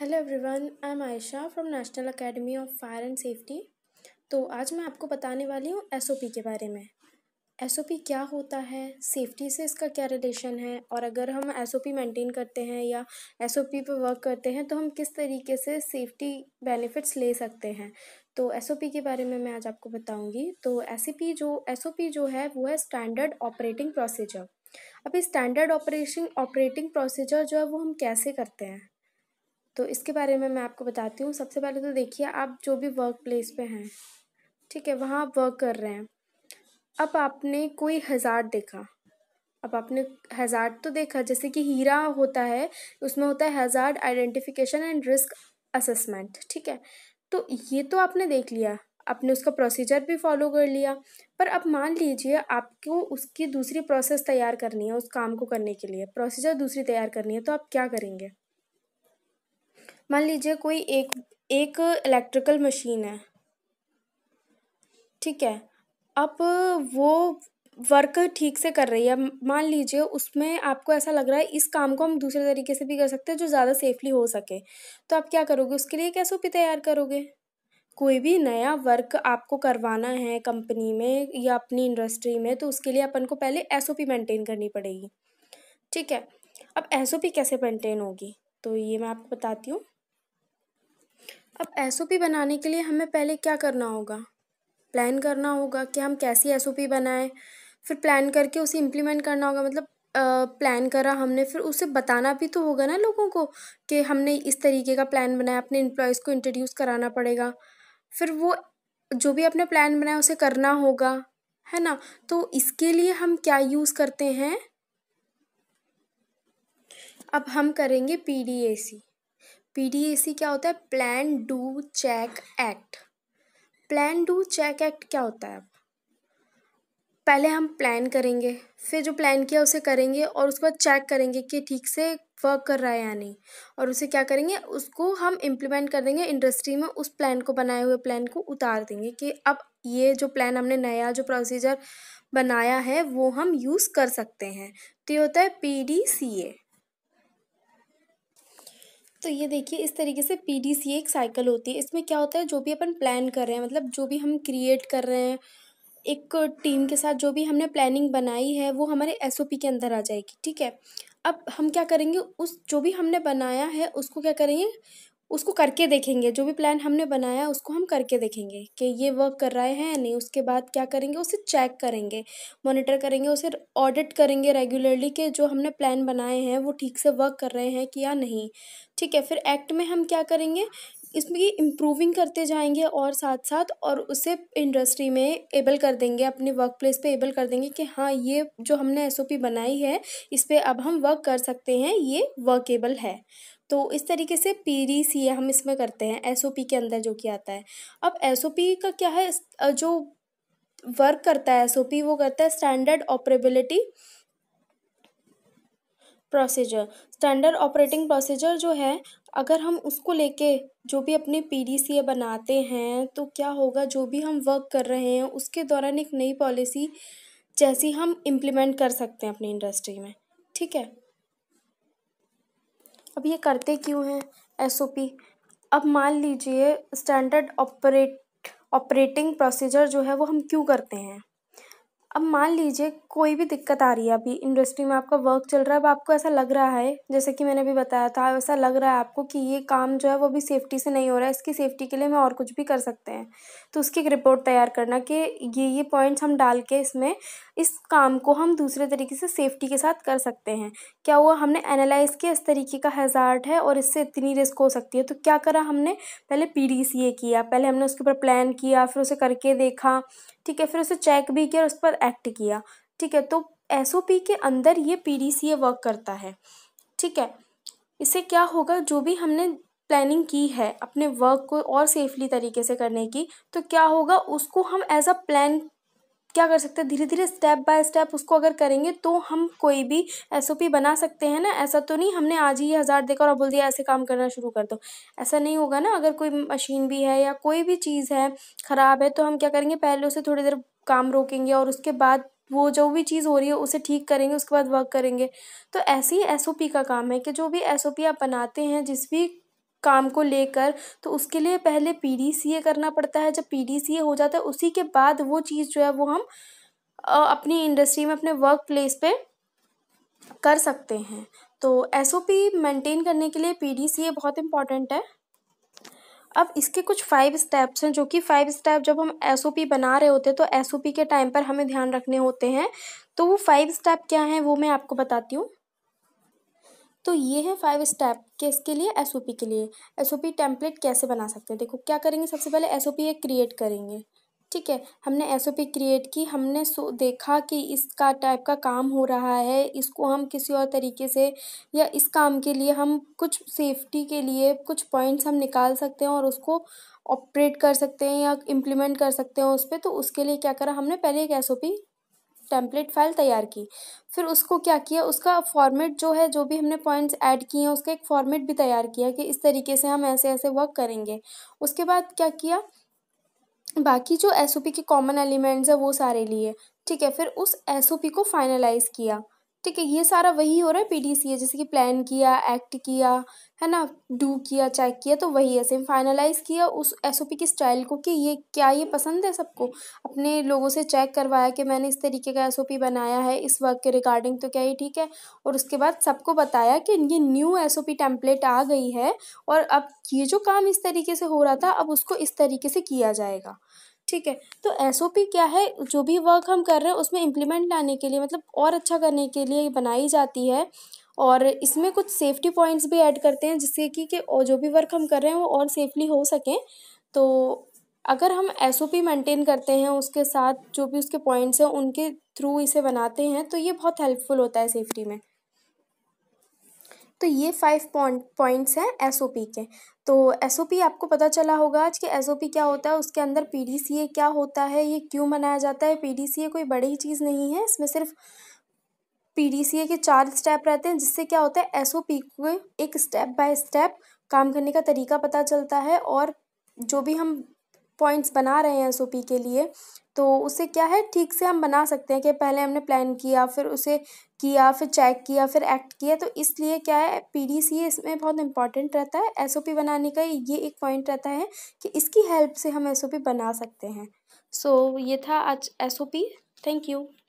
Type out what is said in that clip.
hello everyone I am Ayesha from National Academy of Fire and Safety तो आज मैं आपको बताने वाली हूँ एसओपी के बारे में एसओपी क्या होता है सेफ्टी से इसका क्या रिलेशन है और अगर हम एसओपी मेंटेन करते हैं या एसओपी पर वर्क करते हैं तो हम किस तरीके से सेफ्टी बेनिफिट्स ले सकते हैं तो एसओपी के बारे में मैं आज आपको बताऊँगी तो एस e जो एस जो है वो है स्टैंडर्ड ऑपरेटिंग प्रोसीजर अभी स्टैंडर्ड ऑपरेशन ऑपरेटिंग प्रोसीजर जो है वो हम कैसे करते हैं तो इसके बारे में मैं आपको बताती हूँ सबसे पहले तो देखिए आप जो भी वर्क प्लेस पे हैं ठीक है वहाँ आप वर्क कर रहे हैं अब आपने कोई हज़ार देखा अब आपने हज़ार तो देखा जैसे कि हीरा होता है उसमें होता है हज़ार आइडेंटिफिकेशन एंड रिस्क असेसमेंट ठीक है तो ये तो आपने देख लिया आपने उसका प्रोसीजर भी फॉलो कर लिया पर अब मान लीजिए आपको उसकी दूसरी प्रोसेस तैयार करनी है उस काम को करने के लिए प्रोसीजर दूसरी तैयार करनी है तो आप क्या करेंगे मान लीजिए कोई एक एक इलेक्ट्रिकल मशीन है ठीक है अब वो वर्क ठीक से कर रही है मान लीजिए उसमें आपको ऐसा लग रहा है इस काम को हम दूसरे तरीके से भी कर सकते हैं जो ज़्यादा सेफली हो सके तो आप क्या करोगे उसके लिए एक एस तैयार करोगे कोई भी नया वर्क आपको करवाना है कंपनी में या अपनी इंडस्ट्री में तो उसके लिए अपन को पहले एस ओ पी मेंटेन करनी पड़ेगी ठीक है अब एस ओ पी कैसे मेंटेन होगी तो ये मैं आपको बताती हूँ अब एस बनाने के लिए हमें पहले क्या करना होगा प्लान करना होगा कि हम कैसी एस बनाएं फिर प्लान करके उसे इम्प्लीमेंट करना होगा मतलब प्लान करा हमने फिर उसे बताना भी तो होगा ना लोगों को कि हमने इस तरीके का प्लान बनाया अपने एम्प्लॉयज़ को इंट्रोड्यूस कराना पड़ेगा फिर वो जो भी अपने प्लान बनाया उसे करना होगा है ना तो इसके लिए हम क्या यूज़ करते हैं अब हम करेंगे पी डी ए सी सी क्या होता है plan do check act plan do check act क्या होता है पहले हम प्लान करेंगे फिर जो प्लान किया उसे करेंगे और उसके बाद चेक करेंगे कि ठीक से वर्क कर रहा है या नहीं और उसे क्या करेंगे उसको हम इम्प्लीमेंट कर देंगे इंडस्ट्री में उस प्लान को बनाए हुए प्लान को उतार देंगे कि अब ये जो प्लान हमने नया जो प्रोसीजर बनाया है वो हम यूज़ कर सकते हैं तो ये होता है पी डी सी ए तो ये देखिए इस तरीके से पी डी सी एक साइकिल होती है इसमें क्या होता है जो भी अपन प्लान कर रहे हैं मतलब जो भी हम क्रिएट कर रहे हैं एक टीम के साथ जो भी हमने प्लानिंग बनाई है वो हमारे एस ओ पी के अंदर आ जाएगी ठीक है अब हम क्या करेंगे उस जो भी हमने बनाया है उसको क्या करेंगे उसको करके देखेंगे जो भी प्लान हमने बनाया उसको हम करके देखेंगे कि ये वर्क कर रहा है या नहीं उसके बाद क्या करेंगे उसे चेक करेंगे मॉनिटर करेंगे उसे ऑडिट करेंगे रेगुलरली कि जो हमने प्लान बनाए हैं वो ठीक से वर्क कर रहे हैं कि या नहीं ठीक है फिर एक्ट में हम क्या करेंगे इसमें इम्प्रूविंग करते जाएंगे और साथ साथ और उसे इंडस्ट्री में एबल कर देंगे अपने वर्क प्लेस पर एबल कर देंगे कि हाँ ये जो हमने एस बनाई है इस पर अब हम वर्क कर सकते हैं ये वर्केबल है तो इस तरीके से पी डी सी हम इसमें करते हैं एस ओ पी के अंदर जो कि आता है अब एस ओ पी का क्या है जो वर्क करता है एस ओ पी वो करता है standard operability procedure standard operating procedure जो है अगर हम उसको लेके जो भी अपने पी डी सी ए बनाते हैं तो क्या होगा जो भी हम वर्क कर रहे हैं उसके दौरान एक नई पॉलिसी जैसी हम इम्प्लीमेंट कर सकते हैं अपनी इंडस्ट्री में ठीक है अब ये करते क्यों हैं एस ओ पी अब मान लीजिए स्टैंडर्ड ऑपरेट ऑपरेटिंग प्रोसीजर जो है वो हम क्यों करते हैं अब मान लीजिए कोई भी दिक्कत आ रही है अभी इंडस्ट्री में आपका वर्क चल रहा है अब आपको ऐसा लग रहा है जैसे कि मैंने अभी बताया था ऐसा लग रहा है आपको कि ये काम जो है वो भी सेफ्टी से नहीं हो रहा है इसकी सेफ्टी के लिए हम और कुछ भी कर सकते हैं तो उसकी एक रिपोर्ट तैयार करना कि ये ये पॉइंट्स हम डाल के इसमें इस काम को हम दूसरे तरीके से सेफ्टी के साथ कर सकते हैं क्या हुआ हमने एनालाइज़ किया इस तरीके का हेजार्ट है और इससे इतनी रिस्क हो सकती है तो क्या करा हमने पहले पी डी सी ए किया पहले हमने उसके ऊपर प्लान किया फिर उसे करके देखा ठीक है फिर उसे चेक भी किया और उस पर एक्ट किया ठीक है तो एस ओ पी के अंदर ये P D C A work करता है ठीक है इससे क्या होगा जो भी हमने प्लानिंग की है अपने वर्क को और सेफली तरीके से करने की तो क्या होगा उसको हम एज अ प्लान क्या कर सकते हैं धीरे धीरे स्टेप बाय स्टेप उसको अगर करेंगे तो हम कोई भी एस बना सकते हैं ना ऐसा तो नहीं हमने आज ही हज़ार देकर और बोल दिया ऐसे काम करना शुरू कर दो ऐसा नहीं होगा ना अगर कोई मशीन भी है या कोई भी चीज़ है ख़राब है तो हम क्या करेंगे पहले उसे थोड़ी देर काम रोकेंगे और उसके बाद वो जो भी चीज़ हो रही है उसे ठीक करेंगे उसके बाद वर्क करेंगे तो ऐसे ही एस का काम है कि जो भी एस आप बनाते हैं जिस भी काम को लेकर तो उसके लिए पहले पी डी सी ए करना पड़ता है जब पी डी सी ए हो जाता है उसी के बाद वो चीज़ जो है वो हम अपनी इंडस्ट्री में अपने वर्क प्लेस पर कर सकते हैं तो एस ओ पी मेंटेन करने के लिए पी डी सी ए बहुत इम्पॉर्टेंट है अब इसके कुछ फाइव स्टेप्स हैं जो कि फाइव स्टेप जब हम एस ओ पी बना रहे होते हैं तो एस ओ पी के टाइम पर हमें ध्यान रखने होते हैं तो वो फाइव स्टेप क्या हैं वो मैं आपको बताती हूँ तो ये है फाइव स्टेप के इसके लिए एस के लिए एस टेम्पलेट कैसे बना सकते हैं देखो क्या करेंगे सबसे पहले एस एक क्रिएट करेंगे ठीक है हमने एस ओ पी क्रिएट की हमने सो देखा कि इसका टाइप का काम हो रहा है इसको हम किसी और तरीके से या इस काम के लिए हम कुछ सेफ्टी के लिए कुछ पॉइंट्स हम निकाल सकते हैं और उसको ऑपरेट कर सकते हैं या इम्प्लीमेंट कर सकते हैं उस पर तो उसके लिए क्या करा हमने पहले एक S O P template file तैयार की फिर उसको क्या किया उसका फॉर्मेट जो है जो भी हमने पॉइंट्स ऐड किए हैं उसका एक फॉर्मेट भी तैयार किया कि इस तरीके से हम ऐसे ऐसे वर्क करेंगे उसके बाद क्या किया बाकी जो एस के कॉमन एलिमेंट्स है वो सारे लिए ठीक है फिर उस एस को फाइनलाइज़ किया ठीक है ये सारा वही हो रहा है पीडीसी है जैसे कि प्लान किया एक्ट किया है ना डू किया चेक किया तो वही है सेम फाइनलाइज किया उस एसओपी की स्टाइल को कि ये क्या ये पसंद है सबको अपने लोगों से चेक करवाया कि मैंने इस तरीके का एसओपी बनाया है इस वर्क के रिगार्डिंग तो क्या ये ठीक है और उसके बाद सबको बताया कि ये न्यू एसओपी टेम्पलेट आ गई है और अब ये जो काम इस तरीके से हो रहा था अब उसको इस तरीके से किया जाएगा ठीक है तो एस क्या है जो भी वर्क हम कर रहे हैं उसमें इम्प्लीमेंट लाने के लिए मतलब और अच्छा करने के लिए बनाई जाती है और इसमें कुछ सेफ्टी पॉइंट्स भी ऐड करते हैं जिससे कि कि और जो भी वर्क हम कर रहे हैं वो और सेफली हो सकें तो अगर हम एस ओ पी मेंटेन करते हैं उसके साथ जो भी उसके पॉइंट्स हैं उनके थ्रू इसे बनाते हैं तो ये बहुत हेल्पफुल होता है सेफ्टी में तो ये फाइव पॉइंट पॉइंट्स हैं एस के तो एस आपको पता चला होगा आज कि एस क्या होता है उसके अंदर पी क्या होता है ये क्यों मनाया जाता है पी कोई बड़ी चीज़ नहीं है इसमें सिर्फ पी के चार स्टेप रहते हैं जिससे क्या होता है एस को एक स्टेप बाय स्टेप काम करने का तरीका पता चलता है और जो भी हम पॉइंट्स बना रहे हैं एस के लिए तो उसे क्या है ठीक से हम बना सकते हैं कि पहले हमने प्लान किया फिर उसे किया फिर चेक किया फिर एक्ट किया तो इसलिए क्या है पीडीसीए इसमें बहुत इंपॉर्टेंट रहता है एसओपी बनाने का ये एक पॉइंट रहता है कि इसकी हेल्प से हम एसओपी बना सकते हैं सो so, ये था आज एसओपी थैंक यू